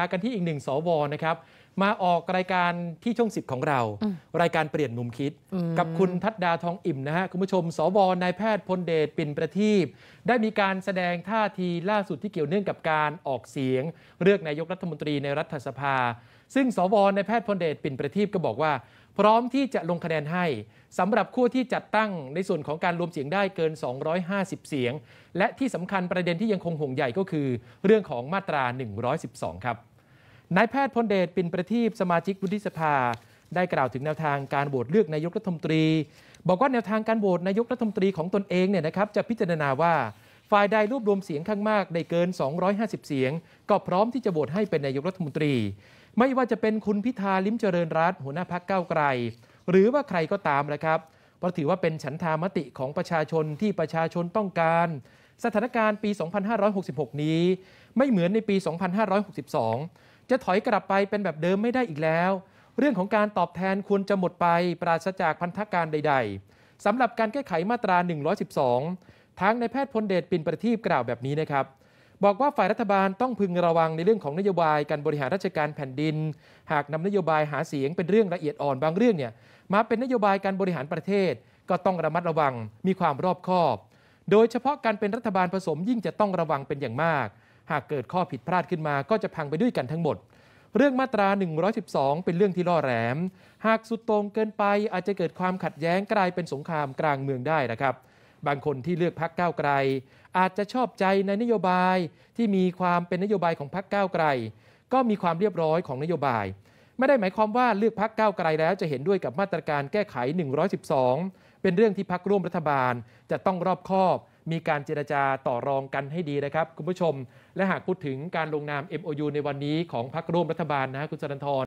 มากันที่อีกหนึ่งสวนะครับ มาออกรายการที่ช่องสิบของเรา รายการเปลี่ยนมุมคิดกับคุณทัศดาทองอิ่มนะฮะคุณผู้ชมสวนายแพทย์พลเดชปิ่นประทีปได้มีการแสดงท่าทีล่าสุดที่เกี่ยวเนื่องกับการออกเสียง เลือกนายกรัฐมนตรีในรัฐสภา ซึ่งสวนายแพทย์พลเดชปิ่นประทีปก็บอกว่าพร้อมที่จะลงคะแนนให้สำหรับคู่ที่จัดตั้งในส่วนของการรวมเสียงได้เกิน 250 เสียง และที่สำคัญประเด็นที่ยังคงห่วงใหญ่ก็คือ เรื่องของมาตรา 112 ครับนายแพทย์พลเดช ปินประทีป สมาชิกวุฒิสภา ได้กล่าวถึงแนวทางการโหวตเลือกนายกรัฐมนตรี บอกว่าแนวทางการโหวตนายกรัฐมนตรีของตนเองเนี่ยนะครับ จะพิจารณาว่าฝ่ายใดรวบรวมเสียงข้างมาก ได้เกิน 250 เสียง ก็พร้อมที่จะโหวตให้เป็นนายกรัฐมนตรี ไม่ว่าจะเป็นคุณพิธาลิ้มเจริญรัตหัวหน้าพักเก้าไกล หรือว่าใครก็ตามนะครับเพราะถือว่าเป็นฉันทามติของประชาชนที่ประชาชนต้องการ สถานการณ์ปี 2566 นี้ ไม่เหมือนในปี 2562 จะถอยกลับไปเป็นแบบเดิมไม่ได้อีกแล้ว เรื่องของการตอบแทนควรจะหมดไป ปราศจากพันธการใด ๆสำหรับการแก้ไขมาตรา 112ทางในแพทย์พลเดชปินประทีปกล่าวแบบนี้นะครับบอกว่าฝ่ายรัฐบาลต้องพึงระวังในเรื่องของนโยบายการบริหารราชการแผ่นดิน หากนำนโยบายหาเสียงเป็นเรื่องละเอียดอ่อนบางเรื่องเนี่ยมาเป็นนโยบายการบริหารประเทศ ก็ต้องระมัดระวังมีความรอบคอบ โดยเฉพาะการเป็นรัฐบาลผสมยิ่งจะต้องระวังเป็นอย่างมาก หากเกิดข้อผิดพลาดขึ้นมา ก็จะพังไปด้วยกันทั้งหมด เรื่องมาตรา 112เป็นเรื่องที่ล่อแหลม หากสุดตรงเกินไปอาจจะเกิดความขัดแย้งกลายเป็นสงครามกลางเมืองได้นะครับบางคนที่เลือกพักก้าวไกล อาจจะชอบใจในนโยบายที่มีความเป็นนโยบายของพักก้าวไกลก็มีความเรียบร้อยของนโยบาย ไม่ได้หมายความว่าเลือกพักก้าวไกลแล้วจะเห็นด้วยกับมาตรการแก้ไข 112 เป็นเรื่องที่พักร่วมรัฐบาลจะต้องรอบคอบ มีการเจรจาต่อรองกันให้ดีนะครับ คุณผู้ชม และหากพูดถึงการลงนาม MOU ในวันนี้ของพักร่วมรัฐบาลนะคุณสันทร